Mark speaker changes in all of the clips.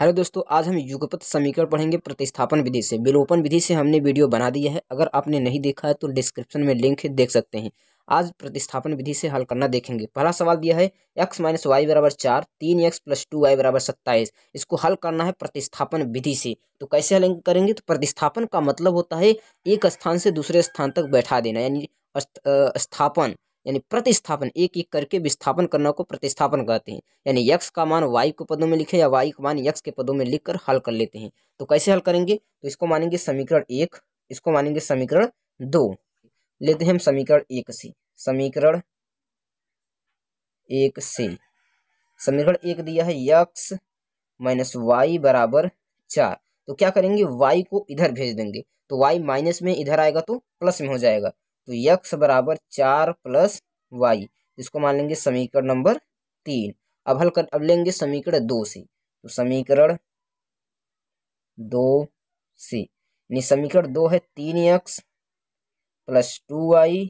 Speaker 1: hello दोस्तों आज हम युगपथ समीकरण पढ़ेंगे प्रतिस्थापन विधि से विलोपन विधि से हमने वीडियो बना दिया है अगर आपने नहीं देखा है तो डिस्क्रिप्शन में लिंक देख सकते हैं आज प्रतिस्थापन विधि से हल करना देखेंगे पहला सवाल दिया है एक्स माइनस वाई बराबर चार तीन एक्स प्लस टू वाई बराबर सत्ताईस इसको हल करना है प्रतिस्थापन विधि से तो कैसे हल करेंगे तो प्रतिस्थापन का मतलब होता है एक स्थान से दूसरे स्थान तक बैठा देना यानी स्थापन यानी प्रतिस्थापन एक एक करके विस्थापन करना को प्रतिस्थापन कहते हैं यानी यक्ष का मान वाई के पदों में लिखे या वाई का मान यक्ष के पदों में लिख कर हल कर लेते हैं तो कैसे हल करेंगे तो इसको मानेंगे समीकरण एक इसको मानेंगे समीकरण दो लेते हैं हम समीकरण एक से समीकरण एक से समीकरण एक दिया है यक्स माइनस वाई बराबर चार तो क्या करेंगे वाई को इधर भेज देंगे तो वाई माइनस में इधर आएगा तो प्लस में हो जाएगा तो यक्स बराबर चार प्लस वाई इसको मान लेंगे समीकरण नंबर तीन अब हल कर अब लेंगे समीकरण दो से तो समीकरण दो से यानी समीकरण दो है तीन यक्स प्लस टू वाई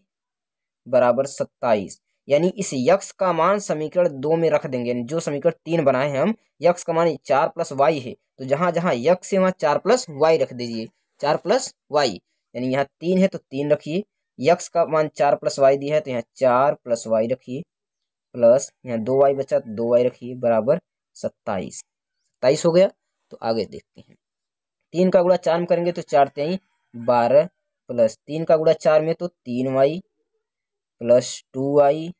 Speaker 1: बराबर सत्ताईस यानी इस यक्स का मान समीकरण दो में रख देंगे यानी जो समीकरण तीन बनाए हैं हम यक्स का मान चार प्लस वाई है तो जहां जहां यक्स है वहां चार प्लस वाई रख दीजिए चार प्लस वाई यानी यहाँ तीन है तो तीन रखिए यक्स का मान चार प्लस वाई दिया है तो यहाँ चार प्लस वाई रखिए प्लस यहाँ दो वाई बचा तो दो वाई रखिए बराबर सत्ताईस सत्ताईस हो गया तो आगे देखते हैं तीन का गुड़ा चार में करेंगे तो चार तेई बारह प्लस तीन का गुड़ा चार में तो तीन वाई प्लस टू वाई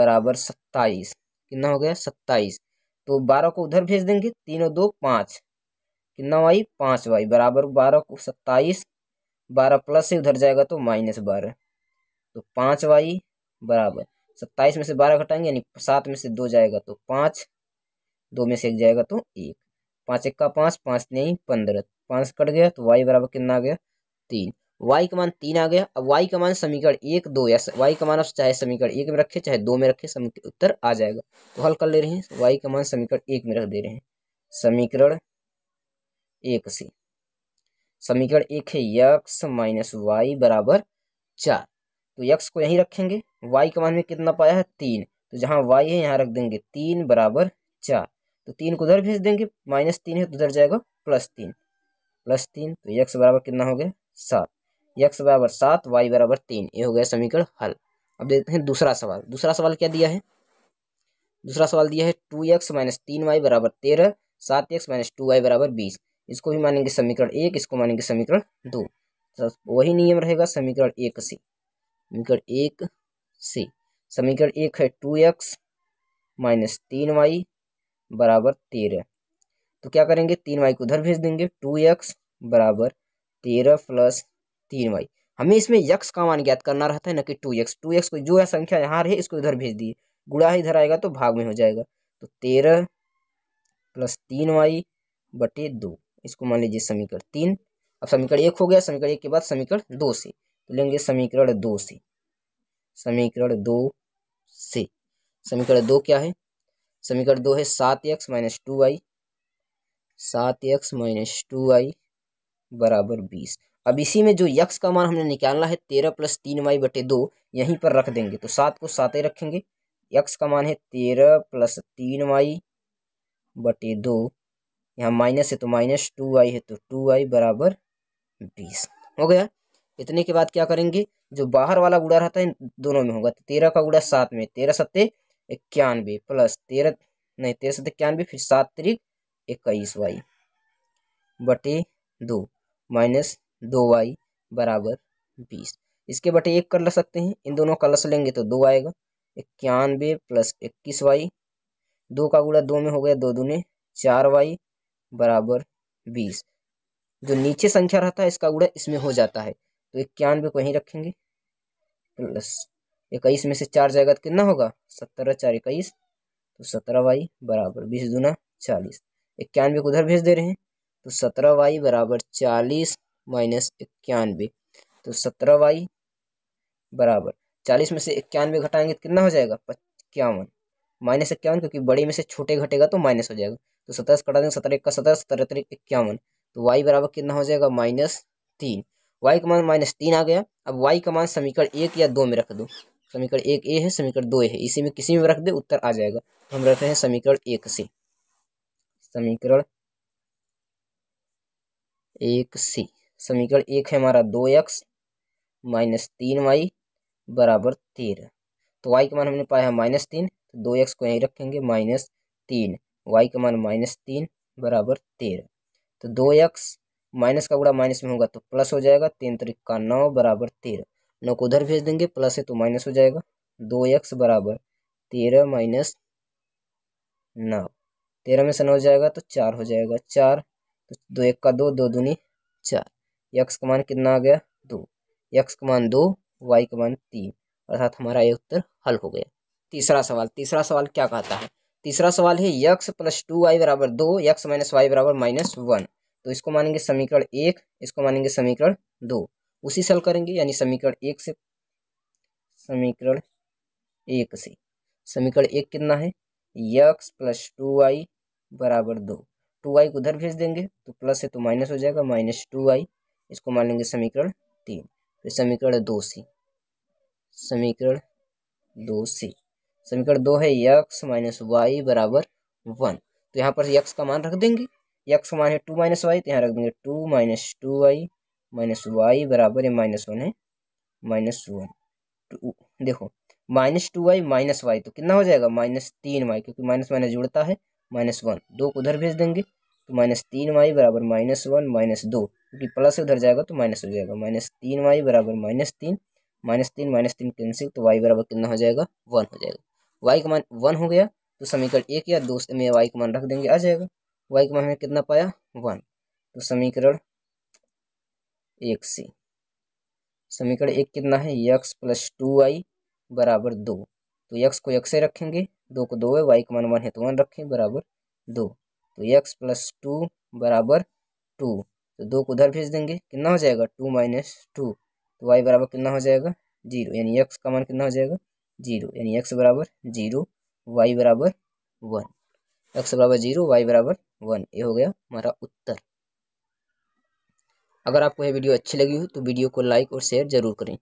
Speaker 1: बराबर सत्ताईस कितना हो गया सत्ताईस तो बारह को उधर भेज देंगे तीन और दो पाँच कितना वाई पाँच वाई बराबर बारह को सत्ताईस बारह प्लस से उधर जाएगा तो माइनस बारह तो पाँच वाई बराबर सत्ताईस में से बारह घटाएंगे यानी सात में से दो जाएगा तो पाँच दो में से एक जाएगा तो एक पाँच एक का पाँच पाँच नहीं पंद्रह पाँच कट गया तो वाई बराबर कितना आ गया तीन वाई का मान तीन आ गया अब वाई का मान समीकरण एक दो या वाई का मान अब चाहे समीकरण एक में रखे चाहे दो में रखे समीकरण उत्तर आ जाएगा तो हल कर ले रहे हैं वाई का मान समीकरण एक में रख दे रहे हैं समीकरण एक से समीकरण एक है यक्स माइनस वाई बराबर चार तो यक्स को यहीं रखेंगे वाई का मान में कितना पाया है तीन तो जहाँ वाई है यहाँ रख देंगे तीन बराबर चार तो तीन को उधर भेज देंगे माइनस तीन है तो उधर जाएगा प्लस तीन प्लस तीन तो यक्स बराबर कितना हो गया सात यक्स बराबर सात वाई बराबर तीन ये हो गया समीकरण हल अब देखते हैं दूसरा सवाल दूसरा सवाल क्या दिया है दूसरा सवाल दिया है टू एक्स माइनस तीन वाई बराबर तेरह सात एक्स माइनस टू वाई बराबर बीस इसको भी मानेंगे समीकरण एक इसको मानेंगे समीकरण दो तो वही नियम रहेगा समीकरण एक से समीकरण एक से समीकरण एक है टू एक्स माइनस तीन वाई बराबर तेरह तो क्या करेंगे तीन वाई को उधर भेज देंगे टू एक्स बराबर तेरह प्लस तीन वाई हमें इसमें यक्स का मान ज्ञात करना रहता है ना कि टू एक्स टू एक्स को जो है संख्या यहाँ रहे इसको इधर भेज दिए गुड़ा ही इधर आएगा तो भाग में हो जाएगा तो तेरह प्लस तीन वाई बटे दो इसको मान लीजिए समीकरण तीन अब समीकरण एक हो गया समीकरण एक के बाद समीकरण दो से तो लेंगे समीकरण दो से समीकरण दो से समीकरण दो क्या है समीकरण दो है सात एक्स माइनस टू आई सात एक्स माइनस टू आई बराबर बीस अब इसी में जो यक्स का मान हमने निकालना है तेरह प्लस तीन वाई बटे दो यहीं पर रख देंगे तो सात को सात रखेंगे यक्स का मान है तेरह प्लस तीन वाई बटे दो यहाँ माइनस है तो माइनस टू आई है तो टू आई बराबर बीस हो गया इतने के बाद क्या करेंगे जो बाहर वाला गुड़ा रहता है दोनों में होगा तो तेरह का गुड़ा सात में तेरह सत्ते इक्यानवे प्लस तेरह नहीं तेरह सत्ते इक्यानवे फिर सात तरीक इक्कीस वाई बटे दो माइनस दो वाई बराबर बीस इसके बटे एक कर ले सकते हैं इन दोनों का लस लेंगे तो दो आएगा इक्यानवे प्लस इक्कीस वाई दो का गुड़ा दो में हो गया दो दूने चार वाई बराबर बीस जो नीचे संख्या रहता है इसका गुणा इसमें हो जाता है तो इक्यानवे को यहीं रखेंगे प्लस इक्कीस में से चार जाएगा तो कितना होगा सत्रह चार इक्कीस तो सत्रह वाई बराबर बीस दूना चालीस इक्यानवे को उधर भेज दे रहे हैं तो सत्रह वाई बराबर चालीस माइनस इक्यानवे तो सत्रह वाई बराबर चालीस में से इक्यानवे घटाएंगे तो कितना हो जाएगा इक्यावन माइनस इक्यावन क्योंकि बड़े में से छोटे घटेगा तो माइनस हो जाएगा तो सत्रह कटा देंगे सत्रह इक्का सत्रह सत्रह तरीक इक्यावन तो वाई बराबर कितना हो जाएगा माइनस तीन वाई का मान माइनस तीन आ गया अब वाई का मान समीकरण एक या दो में रख दो समीकरण एक ए है समीकरण दो ए है इसी में किसी में रख दे उत्तर आ जाएगा तो हम रखे हैं समीकरण एक से समीकरण एक सी समीकरण एक है हमारा दो एक्स माइनस तीन वाई बराबर तेरह तो वाई का मान हमने पाया है माइनस तीन तो दो एक्स को यहीं रखेंगे माइनस तीन वाई का मान माइनस तीन बराबर तेरह तो दो एक्स माइनस का गुड़ा माइनस में होगा तो प्लस हो जाएगा तीन तरीक का नौ बराबर तेरह नौ को उधर भेज देंगे प्लस है तो माइनस हो जाएगा दो एक्स बराबर तेरह माइनस नौ तेरह में से नौ हो जाएगा तो चार हो जाएगा चार तो दो एक का दो दो दूनी चार यक्स का मान कितना आ गया दो यक्स का मान दो वाई का मान तीन अर्थात हमारा ये उत्तर हल हो गया तीसरा सवाल तीसरा सवाल क्या कहता है तीसरा सवाल है यक्स प्लस टू वाई बराबर दो यक्स माइनस वाई बराबर माइनस वन तो इसको मानेंगे समीकरण एक इसको मानेंगे समीकरण दो उसी सल करेंगे यानी समीकरण एक से समीकरण एक से समीकरण एक कितना है यक्स प्लस टू वाई बराबर दो टू वाई को उधर भेज देंगे तो प्लस है तो माइनस हो जाएगा माइनस टू वाई इसको मान लेंगे समीकरण तीन फिर समीकरण दो से समीकरण दो से समीकरण दो है यक्स माइनस वाई बराबर वन तो यहाँ पर यक्स का मान रख देंगे यक्स का मान है टू माइनस वाई तो यहाँ रख देंगे two minus two Y minus Y बराबर ये माइनस वन है माइनस वन टू तो देखो minus two Y minus Y तो कितना हो जाएगा माइनस तीन वाई क्योंकि माइनस माइनस जुड़ता है माइनस वन दो को उधर भेज देंगे तो माइनस तीन वाई बराबर माइनस वन माइनस दो क्योंकि प्लस उधर जाएगा तो माइनस हो जाएगा माइनस तीन वाई बराबर माइनस तीन माइनस तीन माइनस तीन कैंसिल तो वाई बराबर कितना हो जाएगा वन हो जाएगा वाई का मान वन हो गया तो समीकरण एक या दो में वाई का मान रख देंगे आ जाएगा वाई का मान हमें कितना पाया वन तो समीकरण एक सी समीकरण एक कितना है यक्स प्लस टू वाई बराबर दो तो यक्स को यक्स से रखेंगे दो को दो है वाई का मान वन है तो वन रखें बराबर दो तो यक्स प्लस टू बराबर टू तो दो को उधर भेज देंगे कितना हो जाएगा टू माइनस टू तो वाई बराबर कितना हो जाएगा जीरो यानी यक्स का मान कितना हो जाएगा जीरो यानी एक्स बराबर जीरो वाई बराबर वन एक्स बराबर जीरो वाई बराबर वन ये हो गया हमारा उत्तर अगर आपको यह वीडियो अच्छी लगी हो तो वीडियो को लाइक और शेयर जरूर करें